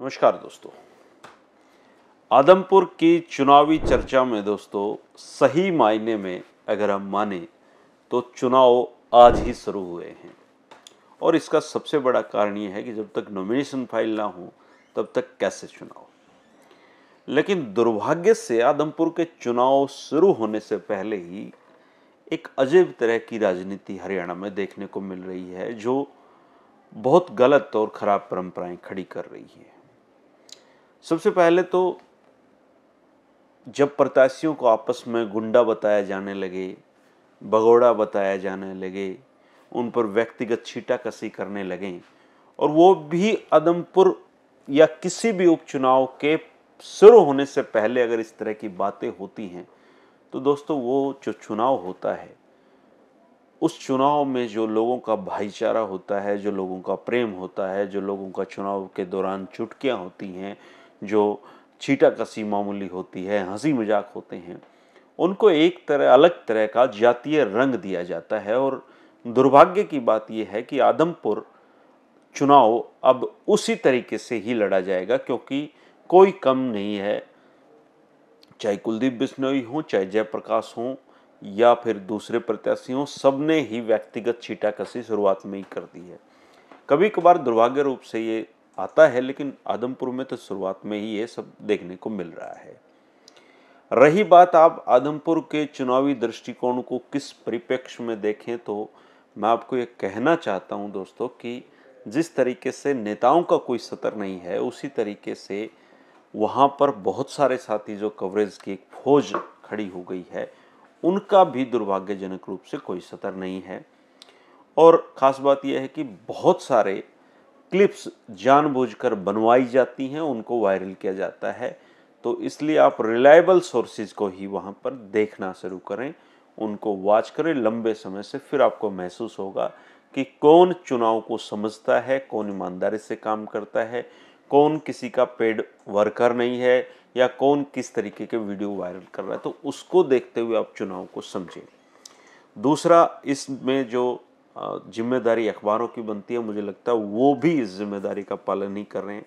नमस्कार दोस्तों आदमपुर की चुनावी चर्चा में दोस्तों सही मायने में अगर हम माने तो चुनाव आज ही शुरू हुए हैं और इसका सबसे बड़ा कारण ये है कि जब तक नॉमिनेशन फाइल ना हो तब तक कैसे चुनाव लेकिन दुर्भाग्य से आदमपुर के चुनाव शुरू होने से पहले ही एक अजीब तरह की राजनीति हरियाणा में देखने को मिल रही है जो बहुत गलत और ख़राब परंपराएं खड़ी कर रही है सबसे पहले तो जब प्रत्याशियों को आपस में गुंडा बताया जाने लगे भगोड़ा बताया जाने लगे उन पर व्यक्तिगत छीटा कसी करने लगे और वो भी अदमपुर या किसी भी उपचुनाव के शुरू होने से पहले अगर इस तरह की बातें होती हैं तो दोस्तों वो जो चुनाव होता है उस चुनाव में जो लोगों का भाईचारा होता है जो लोगों का प्रेम होता है जो लोगों का चुनाव के दौरान चुटकियाँ होती हैं जो छीटा कसी मामूली होती है हंसी मजाक होते हैं उनको एक तरह अलग तरह का जातीय रंग दिया जाता है और दुर्भाग्य की बात यह है कि आदमपुर चुनाव अब उसी तरीके से ही लड़ा जाएगा क्योंकि कोई कम नहीं है चाहे कुलदीप बिश्नोई हों चाहे जयप्रकाश हों या फिर दूसरे प्रत्याशी हों सबने ही व्यक्तिगत कसी शुरुआत में ही कर दी है कभी कभार दुर्भाग्य रूप से ये आता है लेकिन आदमपुर में तो शुरुआत में ही ये सब देखने को मिल रहा है रही बात आप आदमपुर के चुनावी दृष्टिकोण को किस परिप्रेक्ष्य में देखें तो मैं आपको ये कहना चाहता हूं दोस्तों कि जिस तरीके से नेताओं का कोई सतर नहीं है उसी तरीके से वहाँ पर बहुत सारे साथी जो कवरेज की एक फौज खड़ी हो गई है उनका भी दुर्भाग्यजनक रूप से कोई सतर नहीं है और ख़ास बात यह है कि बहुत सारे क्लिप्स जानबूझकर बनवाई जाती हैं उनको वायरल किया जाता है तो इसलिए आप रिलायबल सोर्सेज को ही वहाँ पर देखना शुरू करें उनको वॉच करें लंबे समय से फिर आपको महसूस होगा कि कौन चुनाव को समझता है कौन ईमानदारी से काम करता है कौन किसी का पेड वर्कर नहीं है या कौन किस तरीके के वीडियो वायरल कर रहा है तो उसको देखते हुए आप चुनाव को समझें दूसरा इसमें जो जिम्मेदारी अखबारों की बनती है मुझे लगता है वो भी इस जिम्मेदारी का पालन नहीं कर रहे हैं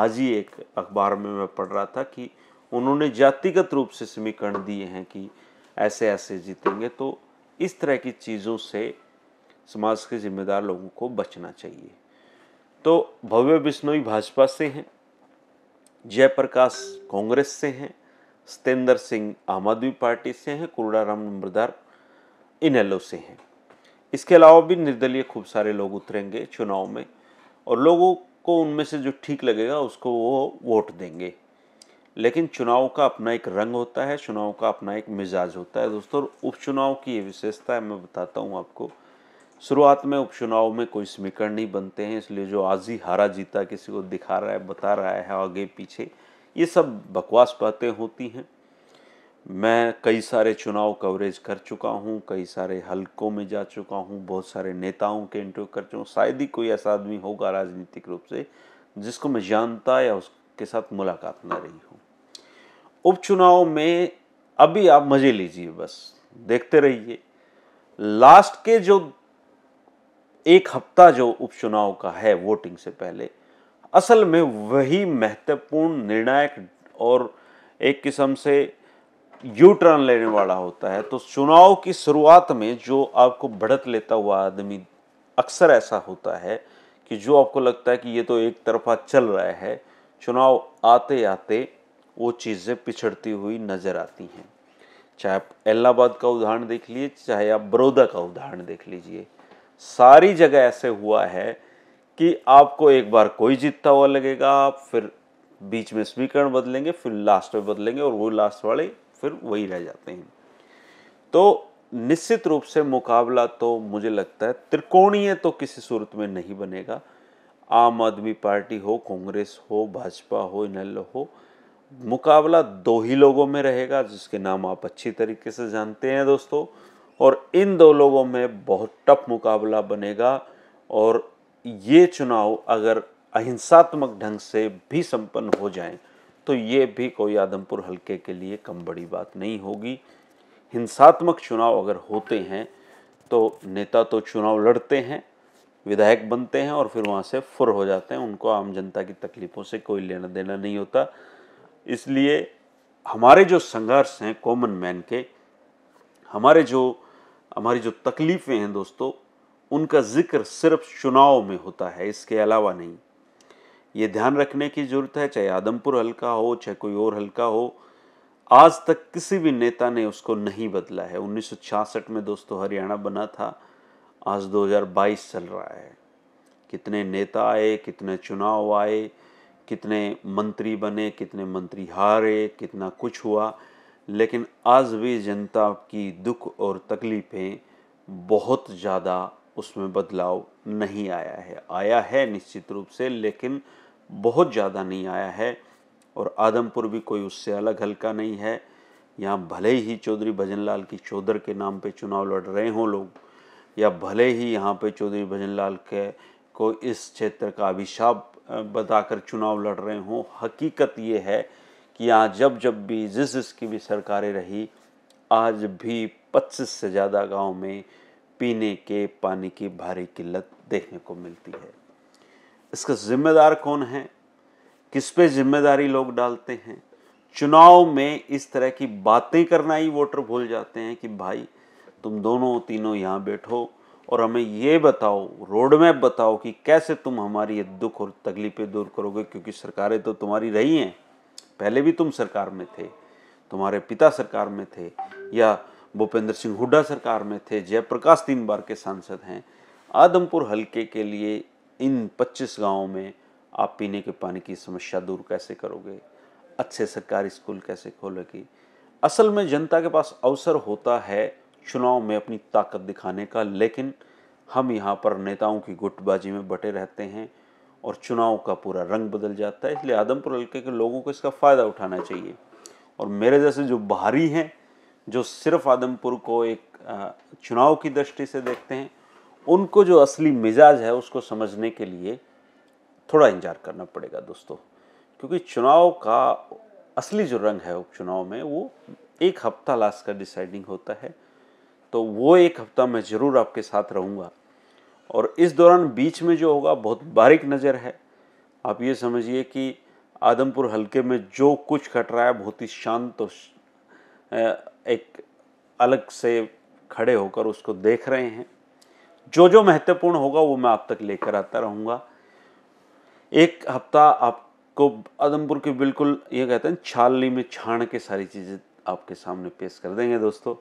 आज ही एक अखबार में मैं पढ़ रहा था कि उन्होंने जातिगत रूप से समीकरण दिए हैं कि ऐसे ऐसे जीतेंगे तो इस तरह की चीज़ों से समाज के जिम्मेदार लोगों को बचना चाहिए तो भव्य बिश्नोई भाजपा से हैं जयप्रकाश कांग्रेस से हैं सतेंद्र सिंह आम आदमी पार्टी से हैं कुरडाराम नंबरदार इनैलो से हैं इसके अलावा भी निर्दलीय खूब सारे लोग उतरेंगे चुनाव में और लोगों को उनमें से जो ठीक लगेगा उसको वो वोट देंगे लेकिन चुनाव का अपना एक रंग होता है चुनाव का अपना एक मिजाज होता है दोस्तों उपचुनाव की ये विशेषता है मैं बताता हूँ आपको शुरुआत में उपचुनाव में कोई समीकरण नहीं बनते हैं इसलिए जो आजी हारा जीता किसी को दिखा रहा है बता रहा है आगे पीछे ये सब बकवास बातें होती हैं मैं कई सारे चुनाव कवरेज कर चुका हूँ कई सारे हलकों में जा चुका हूँ बहुत सारे नेताओं के इंटरव्यू कर चुका हूँ शायद ही कोई ऐसा आदमी होगा राजनीतिक रूप से जिसको मैं जानता या उसके साथ मुलाकात ना रही हूँ उपचुनाव में अभी आप मज़े लीजिए बस देखते रहिए लास्ट के जो एक हफ्ता जो उपचुनाव का है वोटिंग से पहले असल में वही महत्वपूर्ण निर्णायक और एक किस्म से यू टर्न लेने वाला होता है तो चुनाव की शुरुआत में जो आपको बढ़त लेता हुआ आदमी अक्सर ऐसा होता है कि जो आपको लगता है कि ये तो एक तरफा चल रहा है चुनाव आते आते वो चीज़ें पिछड़ती हुई नज़र आती हैं चाहे आप इलाहाबाद का उदाहरण देख लीजिए चाहे आप बड़ौदा का उदाहरण देख लीजिए सारी जगह ऐसे हुआ है कि आपको एक बार कोई जीतता हुआ लगेगा आप फिर बीच में समीकरण बदलेंगे फिर लास्ट में बदलेंगे और वो लास्ट वाले फिर वही रह जाते हैं तो निश्चित रूप से मुकाबला तो मुझे लगता है त्रिकोणीय तो किसी सूरत में नहीं बनेगा आम आदमी पार्टी हो कांग्रेस हो भाजपा हो इनल हो मुकाबला दो ही लोगों में रहेगा जिसके नाम आप अच्छी तरीके से जानते हैं दोस्तों और इन दो लोगों में बहुत टफ मुकाबला बनेगा और ये चुनाव अगर अहिंसात्मक ढंग से भी संपन्न हो जाएं तो ये भी कोई आदमपुर हलके के लिए कम बड़ी बात नहीं होगी हिंसात्मक चुनाव अगर होते हैं तो नेता तो चुनाव लड़ते हैं विधायक बनते हैं और फिर वहाँ से फुर हो जाते हैं उनको आम जनता की तकलीफ़ों से कोई लेना देना नहीं होता इसलिए हमारे जो संघर्ष हैं कॉमन मैन के हमारे जो हमारी जो तकलीफ़ें हैं दोस्तों उनका जिक्र सिर्फ चुनाव में होता है इसके अलावा नहीं ये ध्यान रखने की ज़रूरत है चाहे आदमपुर हल्का हो चाहे कोई और हल्का हो आज तक किसी भी नेता ने उसको नहीं बदला है 1966 में दोस्तों हरियाणा बना था आज 2022 चल रहा है कितने नेता आए कितने चुनाव आए कितने मंत्री बने कितने मंत्री हारे कितना कुछ हुआ लेकिन आज भी जनता की दुख और तकलीफ़ें बहुत ज़्यादा उसमें बदलाव नहीं आया है आया है निश्चित रूप से लेकिन बहुत ज़्यादा नहीं आया है और आदमपुर भी कोई उससे अलग हल्का नहीं है यहाँ भले ही चौधरी भजनलाल की चौधर के नाम पे चुनाव लड़ रहे हों लोग या भले ही यहाँ पे चौधरी भजनलाल के को इस क्षेत्र का अभिशाप बताकर चुनाव लड़ रहे हों हकीकत ये है कि यहाँ जब जब भी जिस जिसकी भी सरकारें रही आज भी पच्चीस से ज़्यादा गाँव में पीने के पानी की भारी किल्लत देखने को मिलती है इसका जिम्मेदार कौन है किस पे जिम्मेदारी लोग डालते हैं चुनाव में इस तरह की बातें करना ही वोटर भूल जाते हैं कि भाई तुम दोनों तीनों यहाँ बैठो और हमें ये बताओ रोड मैप बताओ कि कैसे तुम हमारी ये दुख और तकलीफ़ें दूर करोगे क्योंकि सरकारें तो तुम्हारी रही हैं पहले भी तुम सरकार में थे तुम्हारे पिता सरकार में थे या भूपेंद्र सिंह हुड्डा सरकार में थे जयप्रकाश तीन बार के सांसद हैं आदमपुर हलके के लिए इन 25 गांवों में आप पीने के पानी की समस्या दूर कैसे करोगे अच्छे सरकारी स्कूल कैसे खोलोगे असल में जनता के पास अवसर होता है चुनाव में अपनी ताकत दिखाने का लेकिन हम यहाँ पर नेताओं की गुटबाजी में बटे रहते हैं और चुनाव का पूरा रंग बदल जाता है इसलिए आदमपुर हल्के के लोगों को इसका फ़ायदा उठाना चाहिए और मेरे जैसे जो बाहरी हैं जो सिर्फ आदमपुर को एक चुनाव की दृष्टि से देखते हैं उनको जो असली मिजाज है उसको समझने के लिए थोड़ा इंतजार करना पड़ेगा दोस्तों क्योंकि चुनाव का असली जो रंग है उपचुनाव में वो एक हफ्ता लास्ट का डिसाइडिंग होता है तो वो एक हफ्ता मैं ज़रूर आपके साथ रहूँगा और इस दौरान बीच में जो होगा बहुत बारीक नज़र है आप ये समझिए कि आदमपुर हलके में जो कुछ घट रहा है बहुत ही शांत और एक अलग से खड़े होकर उसको देख रहे हैं जो जो महत्वपूर्ण होगा वो मैं आप तक लेकर आता रहूँगा एक हफ्ता आपको आदमपुर के बिल्कुल ये कहते हैं छालनी में छाण के सारी चीज़ें आपके सामने पेश कर देंगे दोस्तों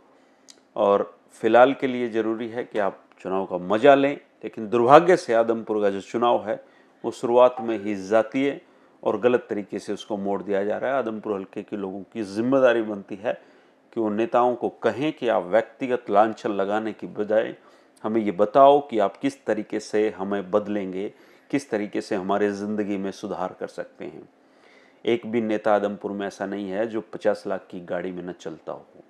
और फिलहाल के लिए ज़रूरी है कि आप चुनाव का मज़ा लें लेकिन दुर्भाग्य से आदमपुर का जो चुनाव है वो शुरुआत में ही जाती है और गलत तरीके से उसको मोड़ दिया जा रहा है आदमपुर हल्के के लोगों की जिम्मेदारी बनती है कि वो नेताओं को कहें कि आप व्यक्तिगत लांछन लगाने की बजाय हमें ये बताओ कि आप किस तरीके से हमें बदलेंगे किस तरीके से हमारे ज़िंदगी में सुधार कर सकते हैं एक भी नेता आदमपुर में ऐसा नहीं है जो पचास लाख की गाड़ी में न चलता हो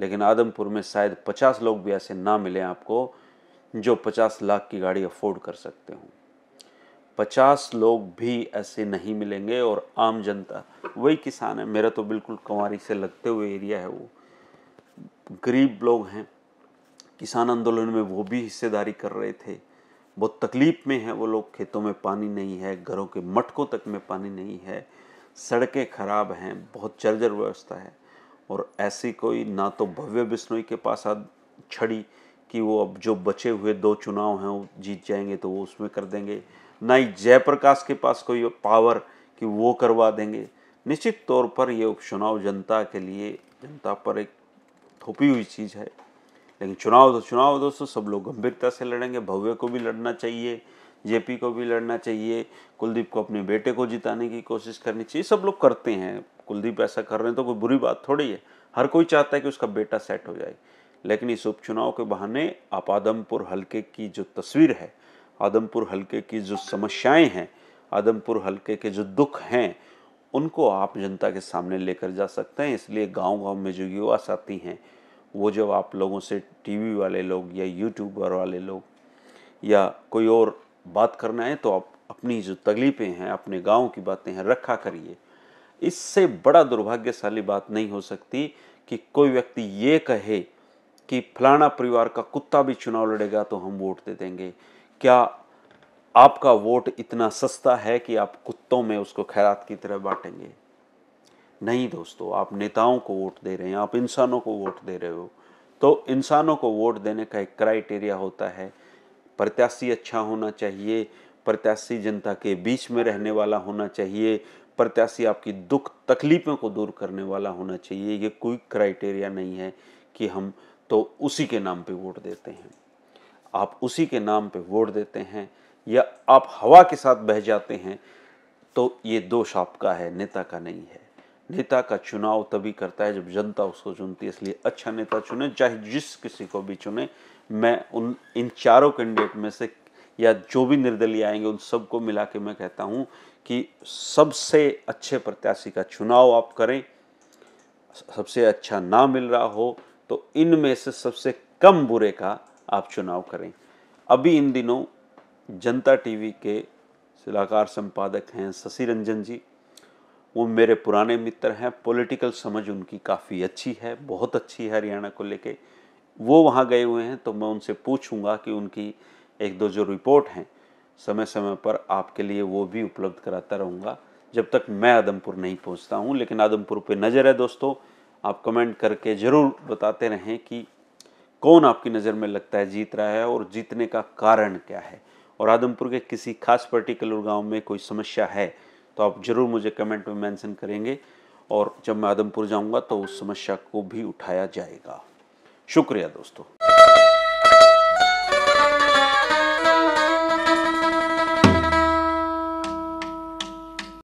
लेकिन आदमपुर में शायद पचास लोग भी ऐसे ना मिले आपको जो पचास लाख की गाड़ी अफोर्ड कर सकते हो पचास लोग भी ऐसे नहीं मिलेंगे और आम जनता वही किसान है मेरा तो बिल्कुल कंवारी से लगते हुए एरिया है वो गरीब लोग हैं किसान आंदोलन में वो भी हिस्सेदारी कर रहे थे बहुत तकलीफ़ में है वो लोग खेतों में पानी नहीं है घरों के मटकों तक में पानी नहीं है सड़कें खराब हैं बहुत जर्जर व्यवस्था है और ऐसी कोई ना तो भव्य बिश्नोई के पास आज छड़ी कि वो अब जो बचे हुए दो चुनाव हैं वो जीत जाएंगे तो वो उसमें कर देंगे ना ही जयप्रकाश के पास कोई पावर कि वो करवा देंगे निश्चित तौर पर ये उपचुनाव जनता के लिए जनता पर एक थोपी हुई चीज़ है लेकिन चुनाव तो, चुनाव दोस्तों सब लोग गंभीरता से लड़ेंगे भव्य को भी लड़ना चाहिए जेपी को भी लड़ना चाहिए कुलदीप को अपने बेटे को जिताने की कोशिश करनी चाहिए सब लोग करते हैं कुलदीप ऐसा कर रहे हैं तो कोई बुरी बात थोड़ी है हर कोई चाहता है कि उसका बेटा सेट हो जाए लेकिन इस उपचुनाव के बहाने आप आदमपुर हलके की जो तस्वीर है आदमपुर हलके की जो समस्याएं हैं आदमपुर हलके के जो दुख हैं उनको आप जनता के सामने लेकर जा सकते हैं इसलिए गांव-गांव में जो युवा साथी हैं वो जब आप लोगों से टीवी वाले लोग या यूट्यूबर वाले लोग या कोई और बात करना है तो आप अपनी जो तकलीफ़ें हैं अपने गांव की बातें हैं रखा करिए इससे बड़ा दुर्भाग्यशाली बात नहीं हो सकती कि कोई व्यक्ति ये कहे कि फलाना परिवार का कुत्ता भी चुनाव लड़ेगा तो हम वोट दे देंगे क्या आपका वोट इतना सस्ता है कि आप कुत्तों में उसको खैरात की तरह बांटेंगे नहीं दोस्तों आप नेताओं को वोट दे रहे हैं आप इंसानों को वोट दे रहे हो तो इंसानों को वोट देने का एक क्राइटेरिया होता है प्रत्याशी अच्छा होना चाहिए प्रत्याशी जनता के बीच में रहने वाला होना चाहिए प्रत्याशी आपकी दुख तकलीफ़ों को दूर करने वाला होना चाहिए ये कोई क्राइटेरिया नहीं है कि हम तो उसी के नाम पे वोट देते हैं आप उसी के नाम पे वोट देते हैं या आप हवा के साथ बह जाते हैं तो ये दोष आपका है नेता का नहीं है नेता का चुनाव तभी करता है जब जनता उसको चुनती है इसलिए अच्छा नेता चुने चाहे जिस किसी को भी चुने मैं उन इन चारों कैंडिडेट में से या जो भी निर्दलीय आएंगे उन सबको मिला के मैं कहता हूँ कि सबसे अच्छे प्रत्याशी का चुनाव आप करें सबसे अच्छा ना मिल रहा हो तो इनमें से सबसे कम बुरे का आप चुनाव करें अभी इन दिनों जनता टीवी के सलाहकार संपादक हैं शशि रंजन जी वो मेरे पुराने मित्र हैं पॉलिटिकल समझ उनकी काफ़ी अच्छी है बहुत अच्छी है हरियाणा को लेके वो वहाँ गए हुए हैं तो मैं उनसे पूछूंगा कि उनकी एक दो जो रिपोर्ट हैं समय समय पर आपके लिए वो भी उपलब्ध कराता रहूँगा जब तक मैं आदमपुर नहीं पहुँचता हूँ लेकिन आदमपुर पर नज़र है दोस्तों आप कमेंट करके ज़रूर बताते रहें कि कौन आपकी नज़र में लगता है जीत रहा है और जीतने का कारण क्या है और आदमपुर के किसी खास पर्टिकुलर गाँव में कोई समस्या है तो आप ज़रूर मुझे कमेंट में मेंशन करेंगे और जब मैं आदमपुर जाऊंगा तो उस समस्या को भी उठाया जाएगा शुक्रिया दोस्तों